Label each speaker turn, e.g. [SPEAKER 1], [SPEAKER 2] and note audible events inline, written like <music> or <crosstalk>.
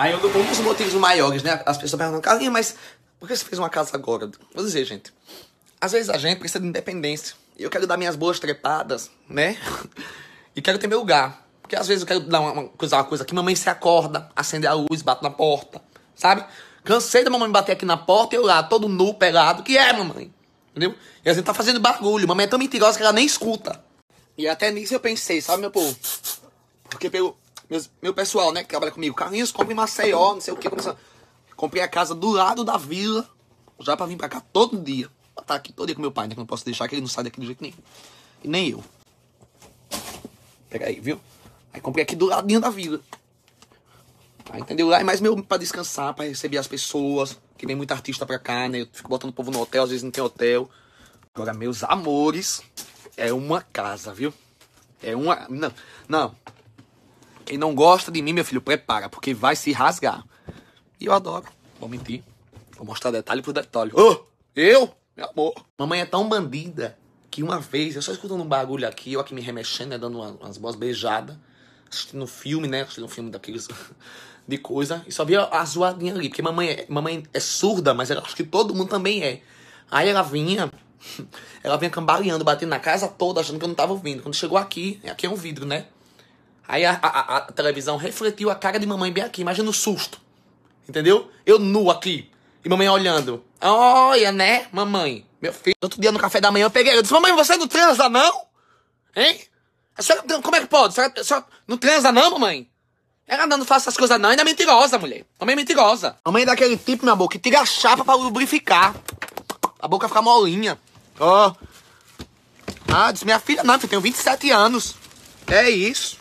[SPEAKER 1] Aí um dos motivos maiores, né? As pessoas perguntam, Carlinhos, mas por que você fez uma casa agora? Vou dizer, gente. Às vezes a gente precisa de independência. Eu quero dar minhas boas trepadas, né? <laughs> e quero ter meu lugar. Porque às vezes eu quero dar uma, coisa, uma coisa que mamãe se acorda, acende a luz, bate na porta, sabe? Cansei da mamãe bater aqui na porta e eu lá, todo nu, pelado. que é, mamãe? Entendeu? E a gente tá fazendo barulho. Mamãe é tão mentirosa que ela nem escuta. E até nisso eu pensei, sabe, meu povo? Porque pelo, meus, meu pessoal, né, que trabalha comigo, Carlinhos, comprei Maceió, não sei o que, Comprei a casa do lado da vila, já pra vir pra cá todo dia. Vou estar tá aqui todo dia com meu pai, né, que não posso deixar que ele não saia daqui do jeito nenhum. E nem eu. Pega aí, viu? Aí comprei aqui do ladinho da vila. Tá, entendeu? Lá é mais meu pra descansar, pra receber as pessoas, que vem muito artista pra cá, né? Eu fico botando o povo no hotel, às vezes não tem hotel. Agora, meus amores, é uma casa, viu? É uma. Não, não e não gosta de mim, meu filho, prepara, porque vai se rasgar. E eu adoro. Vou mentir. Vou mostrar detalhe por detalhe. Oh, eu? Meu amor. Mamãe é tão bandida que uma vez, eu só escutando um bagulho aqui, eu aqui me remexendo, né, dando umas, umas boas beijadas, assistindo um filme, né? Assistindo um filme daqueles <laughs> de coisa, e só via a zoadinha ali, porque mamãe é, mamãe é surda, mas ela, acho que todo mundo também é. Aí ela vinha, <laughs> ela vinha cambaleando, batendo na casa toda, achando que eu não tava ouvindo. Quando chegou aqui, aqui é um vidro, né? Aí a, a, a televisão refletiu a cara de mamãe bem aqui, imagina o susto. Entendeu? Eu nu aqui. E mamãe olhando. Olha, né, mamãe? Meu filho, outro dia no café da manhã eu peguei. Eu disse, mamãe, você não transa não? Hein? A senhora, como é que pode? A senhora, a senhora não transa não, mamãe? Ela não faz essas coisas não, ainda é mentirosa, mulher. Mamãe é mentirosa. Mamãe é daquele tipo, meu amor, que tira a chapa pra lubrificar. A boca fica molinha. Ó. Oh. Ah, disse, minha filha, não, eu tenho 27 anos. É isso.